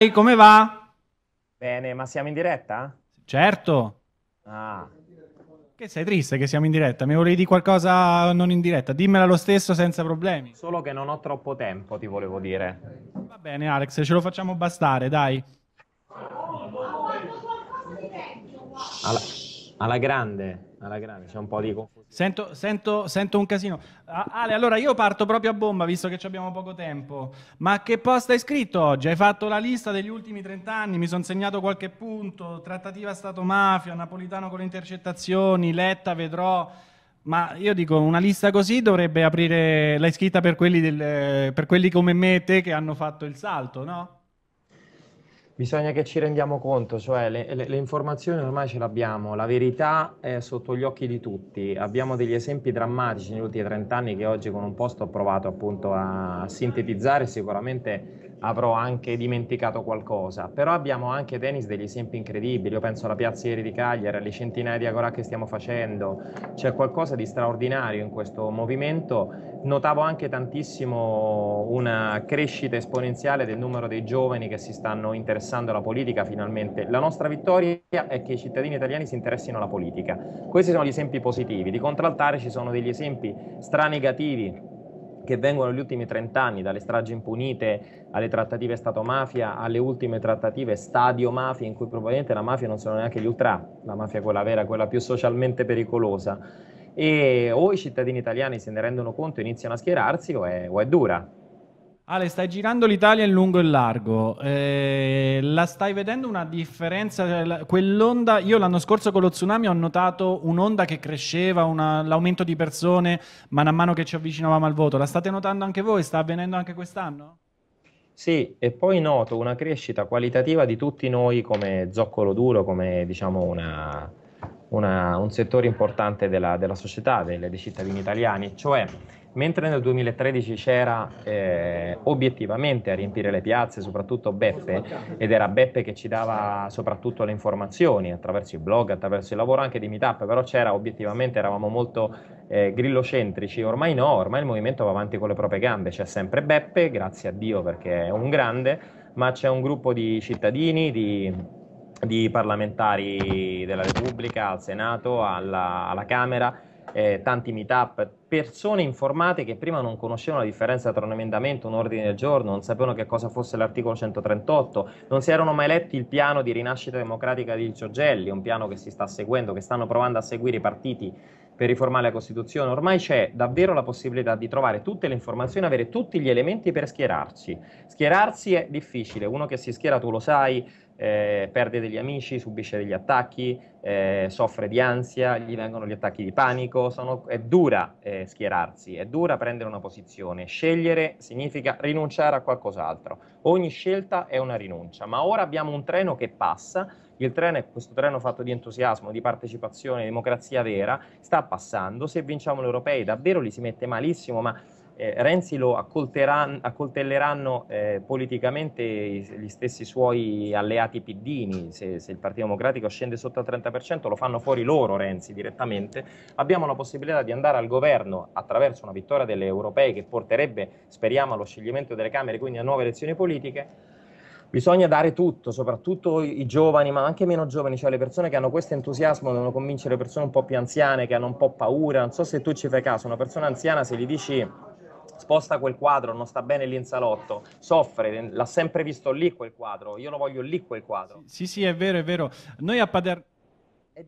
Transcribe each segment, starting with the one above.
Ehi, come va? Bene, ma siamo in diretta? Certo. Ah. Che sei triste che siamo in diretta? Mi volevi dire qualcosa non in diretta? Dimmela lo stesso senza problemi. Solo che non ho troppo tempo, ti volevo dire. Va bene, Alex, ce lo facciamo bastare, dai. Allora. Alla grande, alla grande, c'è un po' di confusione. Sento, sento, sento un casino. Ale, allora io parto proprio a bomba, visto che abbiamo poco tempo. Ma che post hai scritto oggi? Hai fatto la lista degli ultimi 30 anni, mi sono segnato qualche punto, trattativa Stato-mafia, Napolitano con le intercettazioni, Letta, vedrò... Ma io dico, una lista così dovrebbe aprire... L'hai scritta per quelli, del, per quelli come me e te che hanno fatto il salto, no? Bisogna che ci rendiamo conto, cioè le, le, le informazioni ormai ce le abbiamo, la verità è sotto gli occhi di tutti. Abbiamo degli esempi drammatici negli ultimi 30 anni che oggi con un posto ho provato appunto a sintetizzare, sicuramente avrò anche dimenticato qualcosa, però abbiamo anche Denis degli esempi incredibili, io penso alla piazza ieri di Cagliari, alle centinaia di agorà che stiamo facendo, c'è qualcosa di straordinario in questo movimento, notavo anche tantissimo una crescita esponenziale del numero dei giovani che si stanno interessando alla politica finalmente, la nostra vittoria è che i cittadini italiani si interessino alla politica, questi sono gli esempi positivi, di contraltare ci sono degli esempi stranegativi che vengono negli ultimi 30 anni, dalle stragi impunite alle trattative Stato-mafia, alle ultime trattative Stadio-mafia, in cui probabilmente la mafia non sono neanche gli ultra, la mafia quella vera, quella più socialmente pericolosa. E o i cittadini italiani se ne rendono conto e iniziano a schierarsi o è, o è dura, Ale, stai girando l'Italia in lungo e largo, eh, la stai vedendo una differenza? Quell'onda, io l'anno scorso con lo tsunami ho notato un'onda che cresceva, una, l'aumento di persone man mano che ci avvicinavamo al voto, la state notando anche voi? Sta avvenendo anche quest'anno? Sì, e poi noto una crescita qualitativa di tutti noi come zoccolo duro, come diciamo una, una, un settore importante della, della società, delle, dei cittadini italiani, cioè mentre nel 2013 c'era eh, obiettivamente a riempire le piazze, soprattutto Beppe, ed era Beppe che ci dava soprattutto le informazioni attraverso i blog, attraverso il lavoro anche di Meetup, però c'era obiettivamente, eravamo molto eh, grillocentrici, ormai no, ormai il movimento va avanti con le proprie gambe, c'è sempre Beppe, grazie a Dio perché è un grande, ma c'è un gruppo di cittadini, di di parlamentari della Repubblica, al Senato, alla, alla Camera eh, tanti meetup, persone informate che prima non conoscevano la differenza tra un emendamento, un ordine del giorno, non sapevano che cosa fosse l'articolo 138, non si erano mai letti il piano di rinascita democratica di Giogelli, un piano che si sta seguendo, che stanno provando a seguire i partiti per riformare la Costituzione, ormai c'è davvero la possibilità di trovare tutte le informazioni, avere tutti gli elementi per schierarsi. Schierarsi è difficile, uno che si schiera tu lo sai, eh, perde degli amici, subisce degli attacchi, eh, soffre di ansia, gli vengono gli attacchi di panico, sono, è dura eh, schierarsi, è dura prendere una posizione, scegliere significa rinunciare a qualcos'altro, ogni scelta è una rinuncia, ma ora abbiamo un treno che passa, il treno è questo treno fatto di entusiasmo, di partecipazione, di democrazia vera, sta passando, se vinciamo gli europei davvero li si mette malissimo, ma eh, Renzi lo accoltelleranno eh, politicamente gli stessi suoi alleati piddini, se, se, il Partito Democratico scende sotto al 30% lo fanno fuori loro Renzi direttamente, abbiamo la possibilità di andare al governo attraverso una vittoria delle europee che porterebbe, speriamo, allo scegliimento delle Camere, quindi a nuove elezioni politiche, bisogna dare tutto, soprattutto i giovani, ma anche meno giovani, cioè le persone che hanno questo entusiasmo devono convincere persone un po' più anziane, che hanno un po' paura, non so se tu ci fai caso, una persona anziana se gli dici sposta quel quadro, non sta bene lì in salotto, soffre, l'ha sempre visto lì quel quadro, io lo voglio lì quel quadro. Sì, sì, è vero, è vero. Noi a Paderno...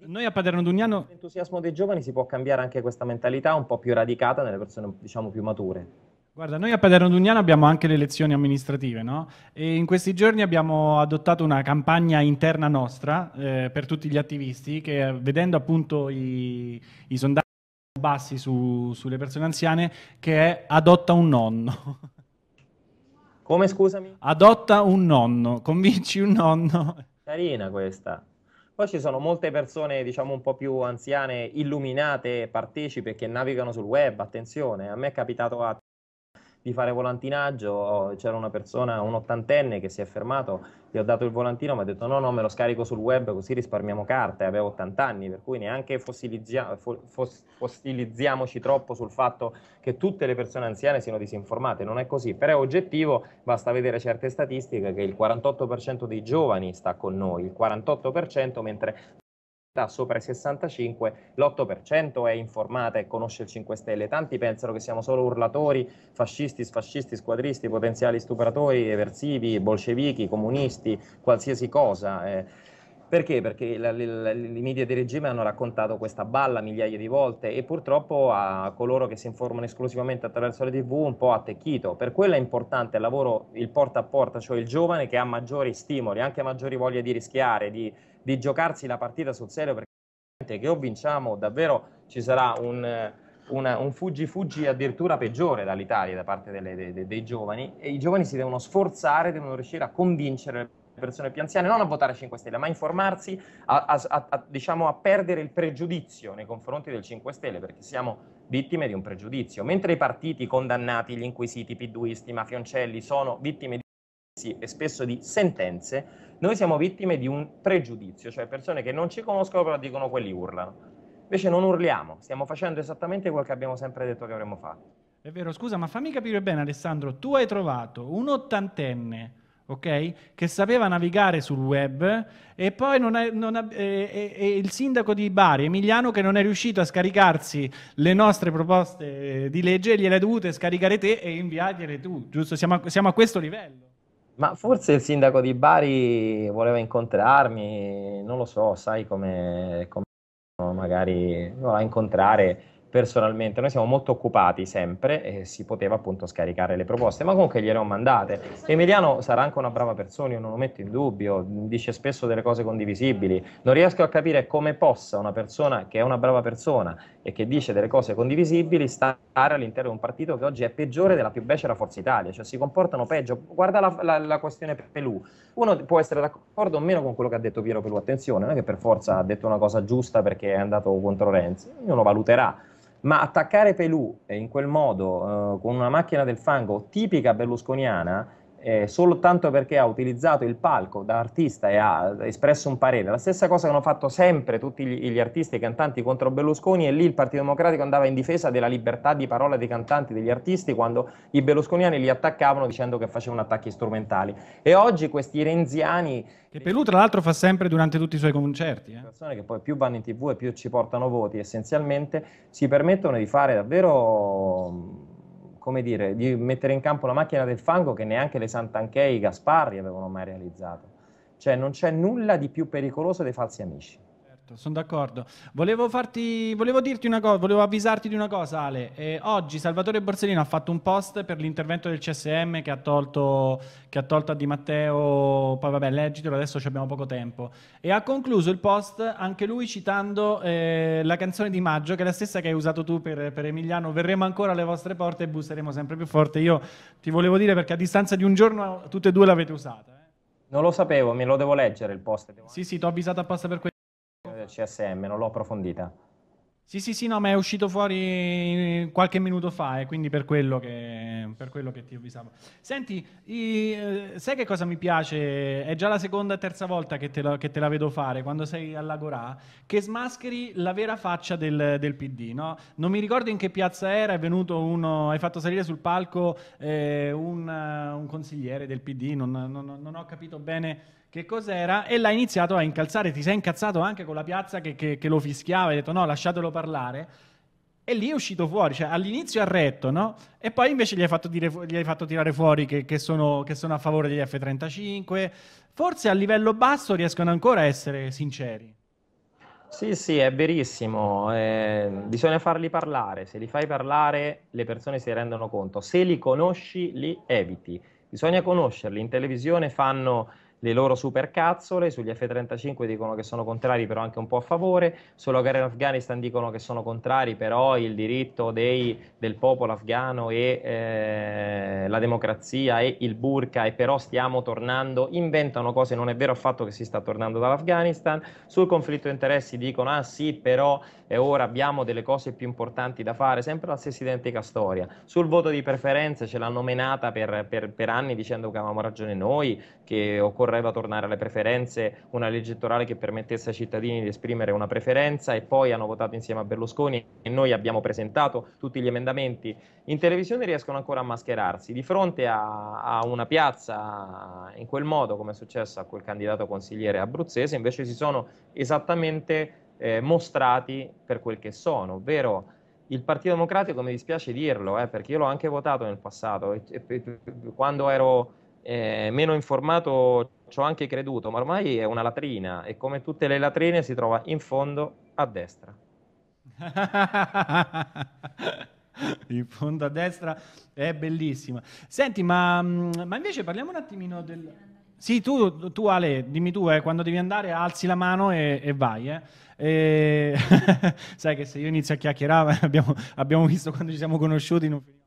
Noi a Paderno Dugnano... L'entusiasmo dei giovani si può cambiare anche questa mentalità un po' più radicata nelle persone, diciamo, più mature. Guarda, noi a Paderno Dugnano abbiamo anche le elezioni amministrative, no? E in questi giorni abbiamo adottato una campagna interna nostra eh, per tutti gli attivisti che vedendo appunto i, i sondaggi bassi su, sulle persone anziane che è adotta un nonno. Come scusami? Adotta un nonno, convinci un nonno. Carina questa. Poi ci sono molte persone, diciamo, un po' più anziane, illuminate, partecipe, che navigano sul web, attenzione, a me è capitato a di fare volantinaggio, c'era una persona, un ottantenne che si è fermato, gli ho dato il volantino, mi ha detto no, no, me lo scarico sul web così risparmiamo carte. avevo 80 anni, per cui neanche fossilizia- fossilizziamoci troppo sul fatto che tutte le persone anziane siano disinformate, non è così, però è oggettivo, basta vedere certe statistiche che il 48% dei giovani sta con noi, il 48% mentre sopra i 65, l'8% è informata e conosce il 5 Stelle. Tanti pensano che siamo solo urlatori, fascisti, sfascisti, squadristi, potenziali stupratori, eversivi, bolscevichi, comunisti, qualsiasi cosa. Eh. Perché? Perché i media di regime hanno raccontato questa balla migliaia di volte e purtroppo a coloro che si informano esclusivamente attraverso le tv un po' attecchito. Per quello è importante il lavoro, il porta a porta, cioè il giovane che ha maggiori stimoli, anche maggiori voglie di rischiare, di di giocarsi la partita sul serio perché che o vinciamo davvero ci sarà un, una, un fuggi-fuggi addirittura peggiore dall'Italia da parte delle, dei, dei giovani e i giovani si devono sforzare, devono riuscire a convincere le persone più anziane non a votare 5 Stelle, ma a informarsi, a, a, a, diciamo, a, perdere il pregiudizio nei confronti del 5 Stelle, perché siamo vittime di un pregiudizio. Mentre i partiti condannati, gli inquisiti, i piduisti, i mafioncelli, sono vittime di e spesso di sentenze, noi siamo vittime di un pregiudizio, cioè persone che non ci conoscono però dicono quelli urlano. Invece non urliamo, stiamo facendo esattamente quello che abbiamo sempre detto che avremmo fatto. È vero, scusa, ma fammi capire bene Alessandro, tu hai trovato un ottantenne, ok, che sapeva navigare sul web e poi non è, non è, è, è, il sindaco di Bari, Emiliano, che non è riuscito a scaricarsi le nostre proposte di legge, gliele hai dovute scaricare te e inviargliele tu, giusto? Siamo a, siamo a questo livello. Ma forse il sindaco di Bari voleva incontrarmi, non lo so, sai come magari a incontrare personalmente. Noi siamo molto occupati sempre e si poteva appunto scaricare le proposte, ma comunque gliele ho mandate. Emiliano sarà anche una brava persona, io non lo metto in dubbio, dice spesso delle cose condivisibili. Non riesco a capire come possa una persona che è una brava persona e che dice delle cose condivisibili stare all'interno di un partito che oggi è peggiore della più becera Forza Italia, cioè si comportano peggio. Guarda la, la, la questione Pelù. Uno può essere d'accordo o meno con quello che ha detto Piero Pelù, attenzione, non è che per forza ha detto una cosa giusta perché è andato contro Renzi, ognuno valuterà ma attaccare Pelù in quel modo, eh, con una macchina del fango tipica berlusconiana, eh, solo tanto perché ha utilizzato il palco da artista e ha espresso un parere. La stessa cosa che hanno fatto sempre tutti gli, gli artisti e i cantanti contro Berlusconi e lì il Partito Democratico andava in difesa della libertà di parola dei cantanti, degli artisti, quando i berlusconiani li attaccavano dicendo che facevano attacchi strumentali. E oggi questi renziani... Che Pelù tra l'altro fa sempre durante tutti i suoi concerti. Eh? Persone che poi più vanno in tv e più ci portano voti essenzialmente, si permettono di fare davvero come dire, di mettere in campo la macchina del fango che neanche le Sant'Anchei e i Gasparri avevano mai realizzato. Cioè non c'è nulla di più pericoloso dei falsi amici certo, sono d'accordo. Volevo, farti, volevo dirti una cosa, volevo avvisarti di una cosa, Ale. Eh, oggi Salvatore Borsellino ha fatto un post per l'intervento del CSM che ha tolto, che ha tolto a Di Matteo, poi vabbè, leggitelo, adesso abbiamo poco tempo. E ha concluso il post anche lui citando eh, la canzone di Maggio, che è la stessa che hai usato tu per, per Emiliano, Verremo ancora alle vostre porte e busseremo sempre più forte. Io ti volevo dire perché a distanza di un giorno tutte e due l'avete usata. Eh. Non lo sapevo, me lo devo leggere il post. Devo... Sì, sì, ti ho avvisato apposta per questo. CSM, non l'ho approfondita. Sì, sì, sì, no, ma è uscito fuori qualche minuto fa, e eh, quindi per quello, che, per quello che ti avvisavo. Senti, i, eh, sai che cosa mi piace? È già la seconda, terza volta che te la, che te la vedo fare, quando sei all'Agorà, che smascheri la vera faccia del, del, PD, no? Non mi ricordo in che piazza era, è venuto uno, hai fatto salire sul palco eh, un, un, consigliere del PD, non, non, non ho capito bene che cos'era, e l'ha iniziato a incalzare, ti sei incazzato anche con la piazza che, che, che lo fischiava, e hai detto no, lasciatelo parlare, e lì è uscito fuori, cioè all'inizio ha retto, no? E poi invece gli hai fatto, dire, gli hai fatto tirare fuori che, che, sono, che sono a favore degli F-35, forse a livello basso riescono ancora a essere sinceri. Sì, sì, è verissimo. Eh, bisogna farli parlare. Se li fai parlare, le persone si rendono conto. Se li conosci, li eviti. Bisogna conoscerli. In televisione fanno le loro supercazzole, sugli F-35 dicono che sono contrari però anche un po' a favore, sulla guerra in Afghanistan dicono che sono contrari però il diritto dei, del popolo afghano e eh, la democrazia e il burka e però stiamo tornando, inventano cose, non è vero affatto che si sta tornando dall'Afghanistan, sul conflitto di interessi dicono ah sì però e ora abbiamo delle cose più importanti da fare, sempre la stessa identica storia, sul voto di preferenze ce l'hanno menata per, per, per anni dicendo che avevamo ragione noi, che occorre vorreva tornare alle preferenze, una legge elettorale che permettesse ai cittadini di esprimere una preferenza e poi hanno votato insieme a Berlusconi e noi abbiamo presentato tutti gli emendamenti. In televisione riescono ancora a mascherarsi di fronte a, a una piazza in quel modo, come è successo a quel candidato consigliere abruzzese, invece si sono esattamente eh, mostrati per quel che sono, ovvero il Partito Democratico, mi dispiace dirlo, eh, perché io l'ho anche votato nel passato, e, e, quando ero eh, meno informato ci ho anche creduto, ma ormai è una latrina e come tutte le latrine si trova in fondo a destra. in fondo a destra è bellissima. Senti, ma, mm, ma invece parliamo un attimino del... Sì, tu, tu Ale, dimmi tu, eh, quando devi andare alzi la mano e, e vai. Eh. E... Sai che se io inizio a chiacchierare, abbiamo, abbiamo visto quando ci siamo conosciuti, non finisce.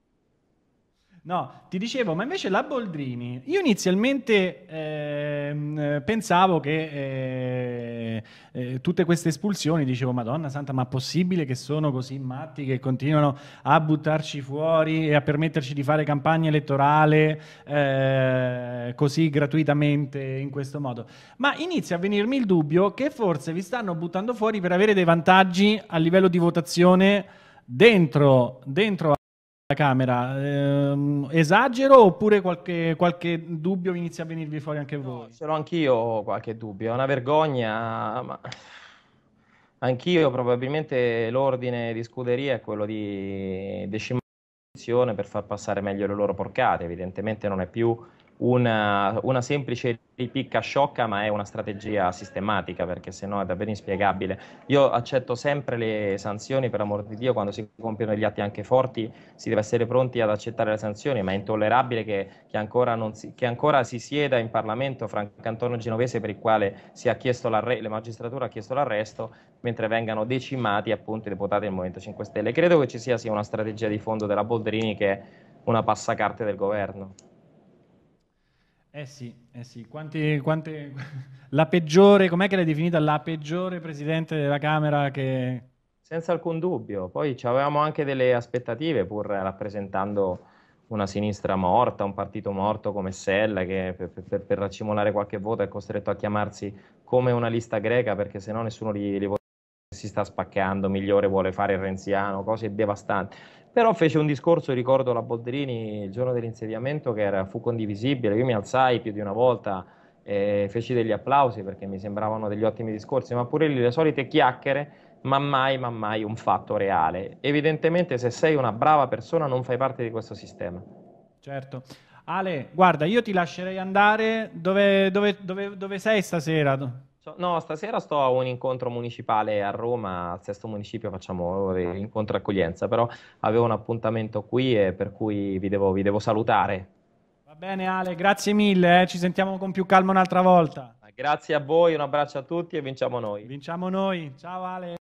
No, ti dicevo, ma invece la Boldrini, io inizialmente eh, pensavo che eh, eh, tutte queste espulsioni, dicevo, Madonna Santa, ma è possibile che sono così matti che continuano a buttarci fuori e a permetterci di fare campagna elettorale eh, così gratuitamente in questo modo? Ma inizia a venirmi il dubbio che forse vi stanno buttando fuori per avere dei vantaggi a livello di votazione dentro, dentro Camera, ehm, esagero oppure qualche, qualche, dubbio inizia a venirvi fuori anche voi? No, ce l'ho anch'io qualche dubbio, è una vergogna, ma anch'io probabilmente l'ordine di scuderia è quello di decimare per far passare meglio le loro porcate, evidentemente non è più una, una semplice ripicca sciocca, ma è una strategia sistematica perché sennò è davvero inspiegabile. Io accetto sempre le sanzioni, per amor di Dio, quando si compiono degli atti anche forti si deve essere pronti ad accettare le sanzioni, ma è intollerabile che, che, ancora, si, che ancora, si, sieda in Parlamento Franco Antonio Genovese per il quale la magistratura ha chiesto l'arresto, mentre vengano decimati appunto i deputati del Movimento 5 Stelle. Credo che ci sia, sia una strategia di fondo della Boldrini che è una passacarte del governo. Eh sì, eh sì. Quanti, quanti... la peggiore, com'è che l'hai definita la peggiore presidente della Camera che... Senza alcun dubbio, poi avevamo anche delle aspettative pur rappresentando una sinistra morta, un partito morto come Sella che per, per, per raccimolare qualche voto è costretto a chiamarsi come una lista greca perché sennò nessuno li, li vota si sta spaccando, migliore vuole fare il renziano, cose devastanti. Però fece un discorso, ricordo la Boldrini il giorno dell'insediamento, che era, fu condivisibile, io mi alzai più di una volta, eh, feci degli applausi perché mi sembravano degli ottimi discorsi, ma pure lì le solite chiacchiere, ma mai, ma mai un fatto reale. Evidentemente se sei una brava persona non fai parte di questo sistema. Certo. Ale, guarda, io ti lascerei andare dove, dove, dove, dove sei stasera? No, stasera sto a un incontro municipale a Roma, al sesto municipio facciamo l'incontro ah. accoglienza, però avevo un appuntamento qui e per cui vi devo, vi devo salutare. Va bene Ale, grazie mille, eh. ci sentiamo con più calma un'altra volta. Grazie a voi, un abbraccio a tutti e vinciamo noi. Vinciamo noi, ciao Ale.